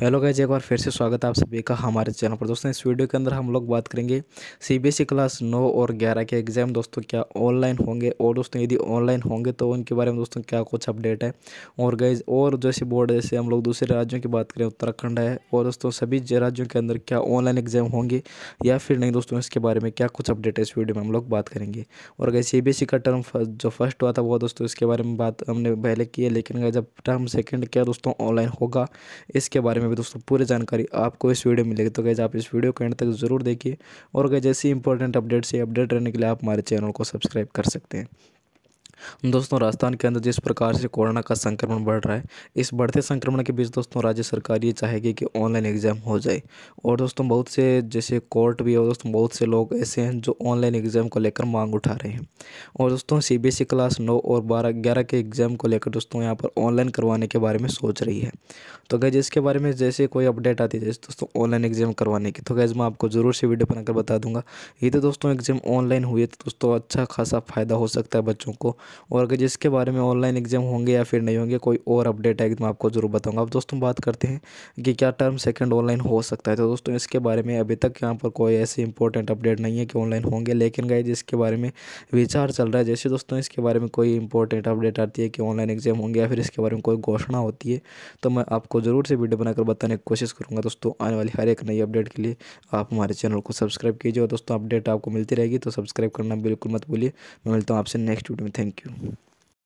Hello guys एक बार फिर से स्वागत है आप सभी का हमारे चैनल पर दोस्तों इस वीडियो के अंदर हम लोग बात करेंगे सीबीएसई क्लास 9 और 11 के एग्ज़ाम दोस्तों क्या ऑनलाइन होंगे और दोस्तों यदि ऑनलाइन होंगे तो उनके बारे में दोस्तों क्या कुछ अपडेट है और गाइज और जैसे बोर्ड जैसे हम लोग दूसरे राज्यों की बात करें उत्तराखंड है और दोस्तों सभी राज्यों के अंदर क्या ऑनलाइन एग्ज़ाम होंगे या फिर नहीं दोस्तों इसके बारे में क्या कुछ अपडेट है इस वीडियो में हम लोग बात करेंगे और गाइज सी का टर्म जो फर्स्ट हुआ था वो दोस्तों इसके बारे में बात हमने पहले की है लेकिन जब टर्म सेकेंड क्या दोस्तों ऑनलाइन होगा इसके बारे में में भी दोस्तों पूरी जानकारी आपको इस वीडियो मिलेगी तो गैज आप इस वीडियो को एंड तक ज़रूर देखिए और गैज ऐसी इंपॉर्टेंट अपडेट से अपडेट रहने के लिए आप हमारे चैनल को सब्सक्राइब कर सकते हैं दोस्तों राजस्थान के अंदर जिस प्रकार से कोरोना का संक्रमण बढ़ रहा है इस बढ़ते संक्रमण के बीच दोस्तों राज्य सरकार ये चाहेगी कि ऑनलाइन एग्ज़ाम हो जाए और दोस्तों बहुत से जैसे कोर्ट भी है दोस्तों बहुत से लोग ऐसे हैं जो ऑनलाइन एग्ज़ाम को लेकर मांग उठा रहे हैं और दोस्तों C B S E class नौ और बारह ग्यारह के एग्ज़ाम को लेकर दोस्तों यहाँ पर ऑनलाइन करवाने के बारे में सोच रही है तो गैज इसके बारे में जैसे कोई अपडेट आती है जैसे दोस्तों ऑनलाइन एग्ज़ाम करवाने की तो गैज मैं आपको ज़रूर से वीडियो बनाकर बता दूंगा ये तो दोस्तों एग्ज़ाम ऑनलाइन हुई है तो दोस्तों अच्छा खासा फ़ायदा हो सकता है बच्चों को और अगर जिसके बारे में ऑनलाइन एग्जाम होंगे या फिर नहीं होंगे कोई और अपडेट आएगी तो मैं आपको ज़रूर बताऊँगा अब दोस्तों बात करते हैं कि क्या टर्म सेकेंड ऑनलाइन हो सकता है तो दोस्तों इसके बारे में अभी तक यहाँ पर कोई ऐसी इंपॉर्टेंट अपडेट नहीं है कि ऑनलाइन होंगे लेकिन गए जिसके बारे में विचार चल रहा है जैसे दोस्तों इसके बारे में कोई इंपॉर्टेंट अपडेट आती है कि ऑनलाइन एग्जाम होंगे या फिर इसके बारे में कोई घोषणा होती है तो मैं आपको ज़रूर से वीडियो बनाकर बताने की कोशिश करूँगा दोस्तों आने वाली हर एक नई अपडेट के लिए आप हमारे चैनल को सब्सक्राइब कीजिए और दोस्तों अपडेट आपको मिलती रहेगी तो सब्सक्राइब करना बिल्कुल मत भूलिए मैं मिलता हूँ आपसे नेक्स्ट वीडियो में थैंक यू Thank you.